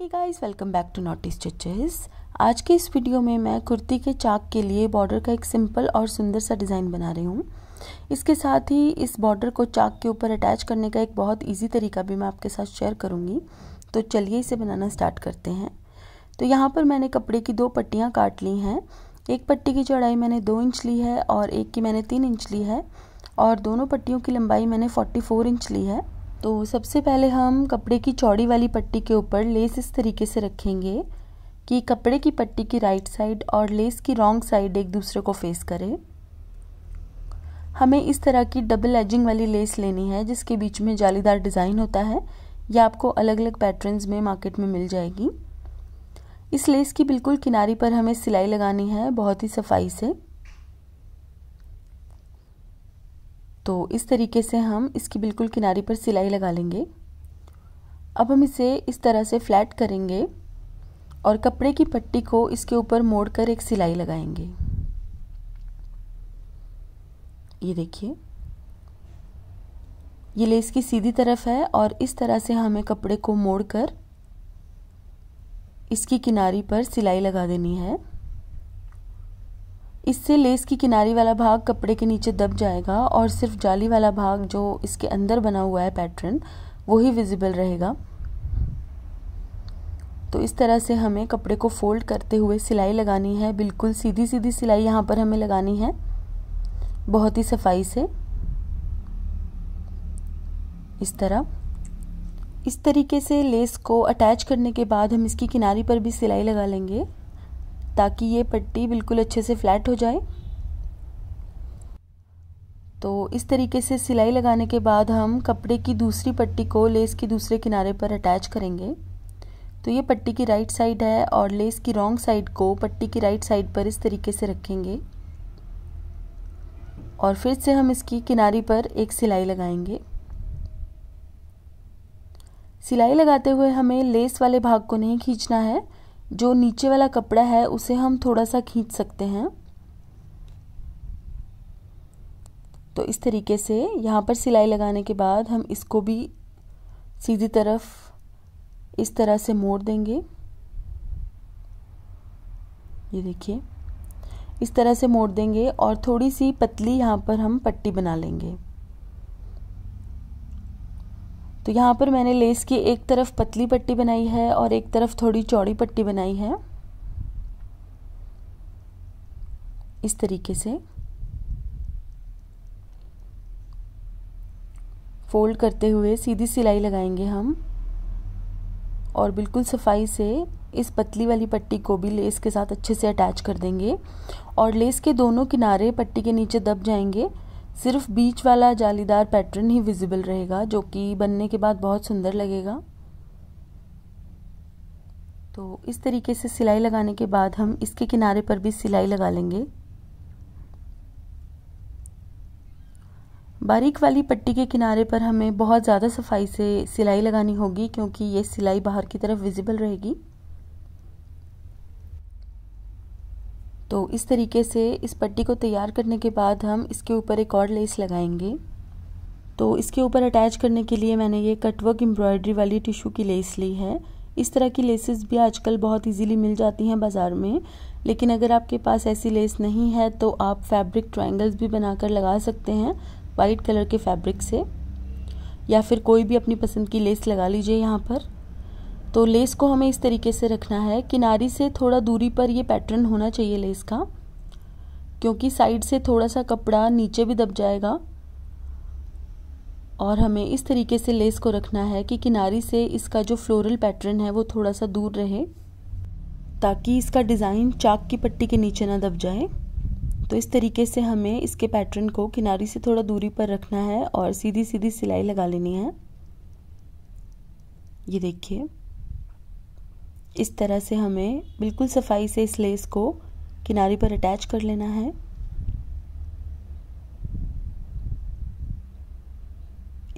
hey guys welcome back to knot stitches आज के इस वीडियो में मैं कुर्ती के चाक के लिए बॉर्डर का एक सिंपल और सुंदर सा डिज़ाइन बना रही हूँ इसके साथ ही इस बॉर्डर को चाक के ऊपर अटैच करने का एक बहुत इजी तरीका भी मैं आपके साथ शेयर करूँगी तो चलिए इसे बनाना स्टार्ट करते हैं तो यहाँ पर मैंने कपड़े की दो पट्टियाँ काट ली हैं एक पट्टी की चौड़ाई मैंने दो इंच ली है और एक की मैंने तीन इंच ली है और दोनों पट्टियों की लंबाई मैंने फोर्टी इंच ली है तो सबसे पहले हम कपड़े की चौड़ी वाली पट्टी के ऊपर लेस इस तरीके से रखेंगे कि कपड़े की पट्टी की राइट साइड और लेस की रॉन्ग साइड एक दूसरे को फेस करें हमें इस तरह की डबल एजिंग वाली लेस लेनी है जिसके बीच में जालीदार डिज़ाइन होता है यह आपको अलग अलग पैटर्न्स में मार्केट में मिल जाएगी इस लेस की बिल्कुल किनारी पर हमें सिलाई लगानी है बहुत ही सफाई से तो इस तरीके से हम इसकी बिल्कुल किनारे पर सिलाई लगा लेंगे अब हम इसे इस तरह से फ्लैट करेंगे और कपड़े की पट्टी को इसके ऊपर मोड़कर एक सिलाई लगाएंगे ये देखिए ये लेस की सीधी तरफ है और इस तरह से हमें कपड़े को मोड़कर इसकी किनारी पर सिलाई लगा देनी है इससे लेस की किनारी वाला भाग कपड़े के नीचे दब जाएगा और सिर्फ जाली वाला भाग जो इसके अंदर बना हुआ है पैटर्न वही विजिबल रहेगा तो इस तरह से हमें कपड़े को फोल्ड करते हुए सिलाई लगानी है बिल्कुल सीधी सीधी सिलाई यहाँ पर हमें लगानी है बहुत ही सफाई से इस तरह इस तरीके से लेस को अटैच करने के बाद हम इसकी किनारी पर भी सिलाई लगा लेंगे ताकि ये पट्टी बिल्कुल अच्छे से फ्लैट हो जाए तो इस तरीके से सिलाई लगाने के बाद हम कपड़े की दूसरी पट्टी को लेस के दूसरे किनारे पर अटैच करेंगे तो ये पट्टी की राइट साइड है और लेस की रॉन्ग साइड को पट्टी की राइट साइड पर इस तरीके से रखेंगे और फिर से हम इसकी किनारी पर एक सिलाई लगाएंगे सिलाई लगाते हुए हमें लेस वाले भाग को नहीं खींचना है जो नीचे वाला कपड़ा है उसे हम थोड़ा सा खींच सकते हैं तो इस तरीके से यहाँ पर सिलाई लगाने के बाद हम इसको भी सीधी तरफ इस तरह से मोड़ देंगे ये देखिए इस तरह से मोड़ देंगे और थोड़ी सी पतली यहाँ पर हम पट्टी बना लेंगे तो यहाँ पर मैंने लेस की एक तरफ पतली पट्टी बनाई है और एक तरफ थोड़ी चौड़ी पट्टी बनाई है इस तरीके से फोल्ड करते हुए सीधी सिलाई लगाएंगे हम और बिल्कुल सफाई से इस पतली वाली पट्टी को भी लेस के साथ अच्छे से अटैच कर देंगे और लेस के दोनों किनारे पट्टी के नीचे दब जाएंगे सिर्फ बीच वाला जालीदार पैटर्न ही विजिबल रहेगा जो कि बनने के बाद बहुत सुंदर लगेगा तो इस तरीके से सिलाई लगाने के बाद हम इसके किनारे पर भी सिलाई लगा लेंगे बारीक वाली पट्टी के किनारे पर हमें बहुत ज़्यादा सफाई से सिलाई लगानी होगी क्योंकि ये सिलाई बाहर की तरफ विजिबल रहेगी तो इस तरीके से इस पट्टी को तैयार करने के बाद हम इसके ऊपर एक और लेस लगाएंगे तो इसके ऊपर अटैच करने के लिए मैंने ये कटवर्क एम्ब्रॉयडरी वाली टिशू की लेस ली है इस तरह की लेसेस भी आजकल बहुत इजीली मिल जाती हैं बाज़ार में लेकिन अगर आपके पास ऐसी लेस नहीं है तो आप फैब्रिक ट्राइंगल्स भी बनाकर लगा सकते हैं वाइट कलर के फैब्रिक से या फिर कोई भी अपनी पसंद की लेस लगा लीजिए यहाँ पर तो लेस को हमें इस तरीके से रखना है किनारी से थोड़ा दूरी पर ये पैटर्न होना चाहिए लेस का क्योंकि साइड से थोड़ा सा कपड़ा नीचे भी दब जाएगा और हमें इस तरीके से लेस को रखना है कि किनारी से इसका जो फ्लोरल पैटर्न है वो थोड़ा सा दूर रहे ताकि इसका डिज़ाइन चाक की पट्टी के नीचे ना दब जाए तो इस तरीके से हमें इसके पैटर्न को किनारी से थोड़ा दूरी पर रखना है और सीधी सीधी सिलाई लगा लेनी है ये देखिए इस तरह से हमें बिल्कुल सफाई से इस लेस को किनारे पर अटैच कर लेना है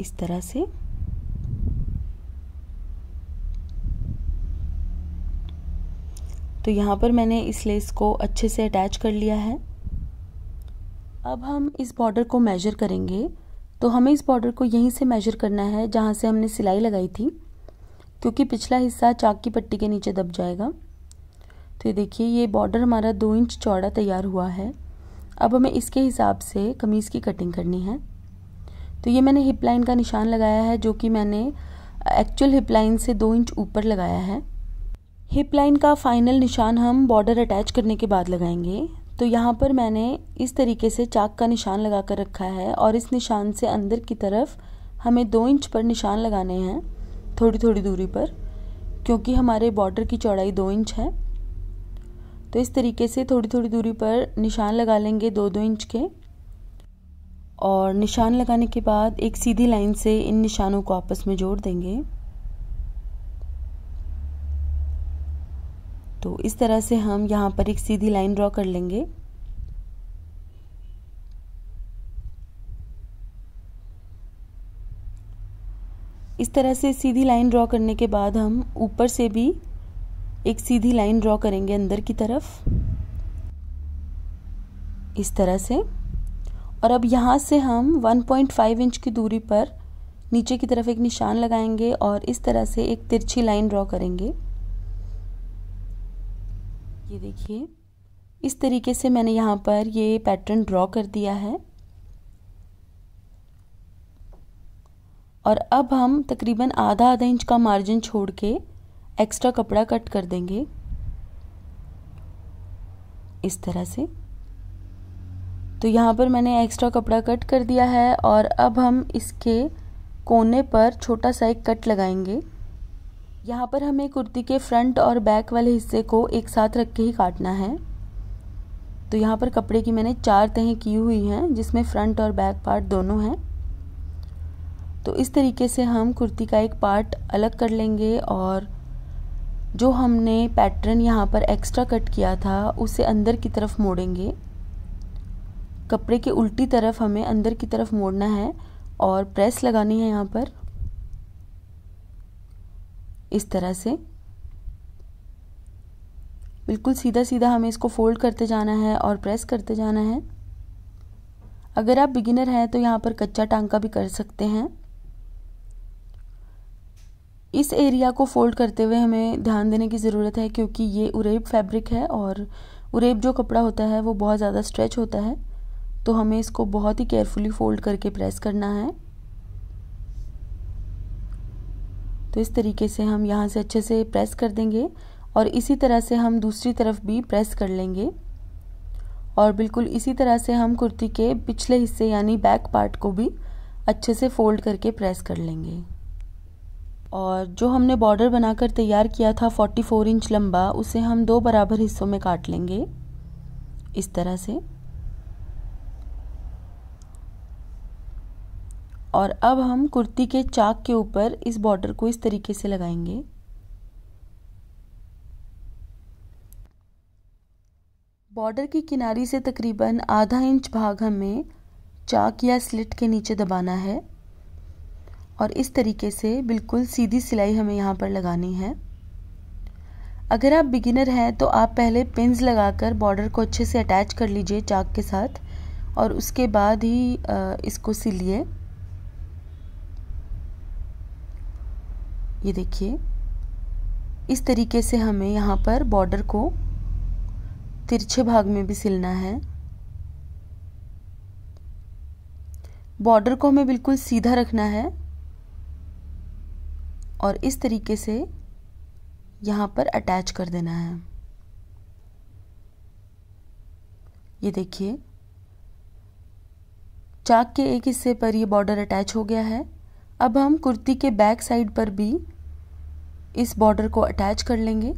इस तरह से तो यहाँ पर मैंने इस लेस को अच्छे से अटैच कर लिया है अब हम इस बॉर्डर को मेजर करेंगे तो हमें इस बॉर्डर को यहीं से मेजर करना है जहाँ से हमने सिलाई लगाई थी क्योंकि पिछला हिस्सा चाक की पट्टी के नीचे दब जाएगा तो ये देखिए ये बॉर्डर हमारा दो इंच चौड़ा तैयार हुआ है अब हमें इसके हिसाब से कमीज़ की कटिंग करनी है तो ये मैंने हिप लाइन का निशान लगाया है जो कि मैंने एक्चुअल हिप लाइन से दो इंच ऊपर लगाया है हिप लाइन का फाइनल निशान हम बॉर्डर अटैच करने के बाद लगाएंगे तो यहाँ पर मैंने इस तरीके से चाक का निशान लगा कर रखा है और इस निशान से अंदर की तरफ हमें दो इंच पर निशान लगाने हैं थोड़ी थोड़ी दूरी पर क्योंकि हमारे बॉर्डर की चौड़ाई दो इंच है तो इस तरीके से थोड़ी थोड़ी दूरी पर निशान लगा लेंगे दो दो इंच के और निशान लगाने के बाद एक सीधी लाइन से इन निशानों को आपस में जोड़ देंगे तो इस तरह से हम यहाँ पर एक सीधी लाइन ड्रॉ कर लेंगे इस तरह से सीधी लाइन ड्रॉ करने के बाद हम ऊपर से भी एक सीधी लाइन ड्रॉ करेंगे अंदर की तरफ इस तरह से और अब यहाँ से हम 1.5 इंच की दूरी पर नीचे की तरफ एक निशान लगाएंगे और इस तरह से एक तिरछी लाइन ड्रॉ करेंगे ये देखिए इस तरीके से मैंने यहाँ पर ये पैटर्न ड्रॉ कर दिया है और अब हम तकरीबन आधा आधा इंच का मार्जिन छोड़ के एक्स्ट्रा कपड़ा कट कर देंगे इस तरह से तो यहाँ पर मैंने एक्स्ट्रा कपड़ा कट कर दिया है और अब हम इसके कोने पर छोटा सा एक कट लगाएंगे यहाँ पर हमें कुर्ती के फ्रंट और बैक वाले हिस्से को एक साथ रख के ही काटना है तो यहाँ पर कपड़े की मैंने चार तहें की हुई हैं जिसमें फ्रंट और बैक पार्ट दोनों हैं तो इस तरीके से हम कुर्ती का एक पार्ट अलग कर लेंगे और जो हमने पैटर्न यहाँ पर एक्स्ट्रा कट किया था उसे अंदर की तरफ मोड़ेंगे कपड़े के उल्टी तरफ हमें अंदर की तरफ मोड़ना है और प्रेस लगानी है यहाँ पर इस तरह से बिल्कुल सीधा सीधा हमें इसको फोल्ड करते जाना है और प्रेस करते जाना है अगर आप बिगिनर हैं तो यहाँ पर कच्चा टांका भी कर सकते हैं इस एरिया को फोल्ड करते हुए हमें ध्यान देने की ज़रूरत है क्योंकि ये उरेब फैब्रिक है और उरेब जो कपड़ा होता है वो बहुत ज़्यादा स्ट्रेच होता है तो हमें इसको बहुत ही केयरफुली फोल्ड करके प्रेस करना है तो इस तरीके से हम यहाँ से अच्छे से प्रेस कर देंगे और इसी तरह से हम दूसरी तरफ भी प्रेस कर लेंगे और बिल्कुल इसी तरह से हम कुर्ती के पिछले हिस्से यानी बैक पार्ट को भी अच्छे से फोल्ड करके प्रेस कर लेंगे और जो हमने बॉर्डर बनाकर तैयार किया था 44 इंच लंबा उसे हम दो बराबर हिस्सों में काट लेंगे इस तरह से और अब हम कुर्ती के चाक के ऊपर इस बॉर्डर को इस तरीके से लगाएंगे बॉर्डर की किनारी से तकरीबन आधा इंच भाग हमें चाक या स्लिट के नीचे दबाना है और इस तरीके से बिल्कुल सीधी सिलाई हमें यहाँ पर लगानी है अगर आप बिगिनर हैं तो आप पहले पिंस लगाकर बॉर्डर को अच्छे से अटैच कर लीजिए चाक के साथ और उसके बाद ही इसको सिलिए ये देखिए इस तरीके से हमें यहाँ पर बॉर्डर को तिरछे भाग में भी सिलना है बॉर्डर को हमें बिल्कुल सीधा रखना है और इस तरीके से यहाँ पर अटैच कर देना है ये देखिए चाक के एक हिस्से पर ये बॉर्डर अटैच हो गया है अब हम कुर्ती के बैक साइड पर भी इस बॉर्डर को अटैच कर लेंगे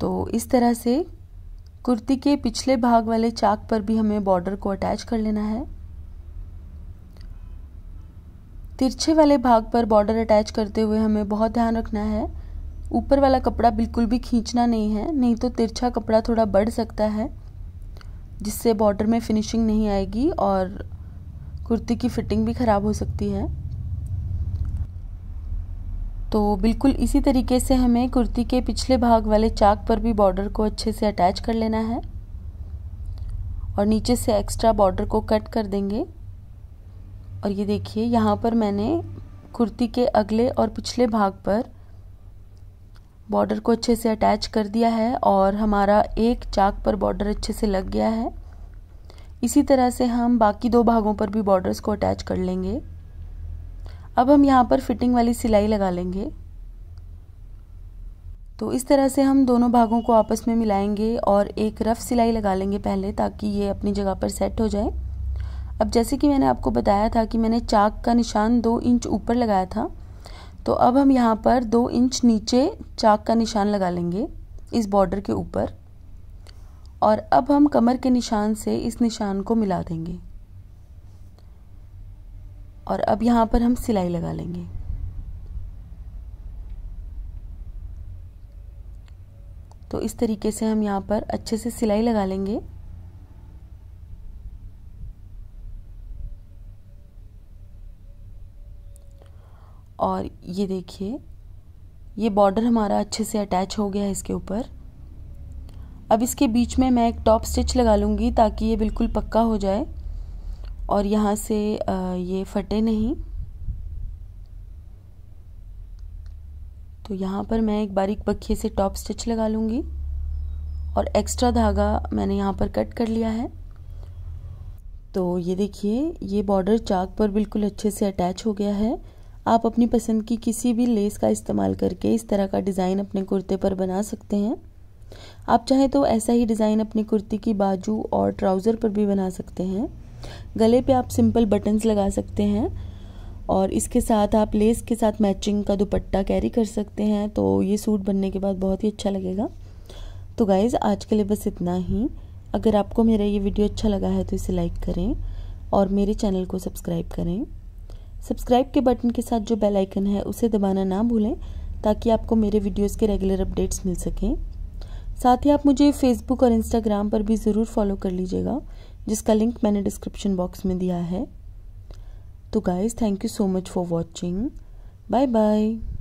तो इस तरह से कुर्ती के पिछले भाग वाले चाक पर भी हमें बॉर्डर को अटैच कर लेना है तिरछे वाले भाग पर बॉर्डर अटैच करते हुए हमें बहुत ध्यान रखना है ऊपर वाला कपड़ा बिल्कुल भी खींचना नहीं है नहीं तो तिरछा कपड़ा थोड़ा बढ़ सकता है जिससे बॉर्डर में फिनिशिंग नहीं आएगी और कुर्ती की फिटिंग भी ख़राब हो सकती है तो बिल्कुल इसी तरीके से हमें कुर्ती के पिछले भाग वाले चाक पर भी बॉर्डर को अच्छे से अटैच कर लेना है और नीचे से एक्स्ट्रा बॉर्डर को कट कर देंगे और ये देखिए यहाँ पर मैंने कुर्ती के अगले और पिछले भाग पर बॉर्डर को अच्छे से अटैच कर दिया है और हमारा एक चाक पर बॉर्डर अच्छे से लग गया है इसी तरह से हम बाकी दो भागों पर भी बॉर्डर्स को अटैच कर लेंगे अब हम यहाँ पर फिटिंग वाली सिलाई लगा लेंगे तो इस तरह से हम दोनों भागों को आपस में मिलाएंगे और एक रफ़ सिलाई लगा लेंगे पहले ताकि ये अपनी जगह पर सेट हो जाए अब जैसे कि मैंने आपको बताया था कि मैंने चाक का निशान दो इंच ऊपर लगाया था तो अब हम यहाँ पर दो इंच नीचे चाक का निशान लगा लेंगे इस बॉर्डर के ऊपर और अब हम कमर के निशान से इस निशान को मिला देंगे और अब यहाँ पर हम सिलाई लगा लेंगे तो इस तरीके से हम यहाँ पर अच्छे से सिलाई लगा लेंगे और ये देखिए ये बॉर्डर हमारा अच्छे से अटैच हो गया है इसके ऊपर अब इसके बीच में मैं एक टॉप स्टिच लगा लूँगी ताकि ये बिल्कुल पक्का हो जाए और यहाँ से ये फटे नहीं तो यहाँ पर मैं एक बारीक पखिए से टॉप स्टिच लगा लूँगी और एक्स्ट्रा धागा मैंने यहाँ पर कट कर लिया है तो ये देखिए ये बॉर्डर चाक पर बिल्कुल अच्छे से अटैच हो गया है आप अपनी पसंद की किसी भी लेस का इस्तेमाल करके इस तरह का डिज़ाइन अपने कुर्ते पर बना सकते हैं आप चाहें तो ऐसा ही डिज़ाइन अपनी कुर्ती की बाजू और ट्राउज़र पर भी बना सकते हैं गले पे आप सिंपल बटन्स लगा सकते हैं और इसके साथ आप लेस के साथ मैचिंग का दुपट्टा कैरी कर सकते हैं तो ये सूट बनने के बाद बहुत ही अच्छा लगेगा तो गाइज़ आज के लिए बस इतना ही अगर आपको मेरा ये वीडियो अच्छा लगा है तो इसे लाइक करें और मेरे चैनल को सब्सक्राइब करें सब्सक्राइब के बटन के साथ जो बेल आइकन है उसे दबाना ना भूलें ताकि आपको मेरे वीडियोस के रेगुलर अपडेट्स मिल सकें साथ ही आप मुझे फेसबुक और इंस्टाग्राम पर भी ज़रूर फॉलो कर लीजिएगा जिसका लिंक मैंने डिस्क्रिप्शन बॉक्स में दिया है तो guys thank you so much for watching bye bye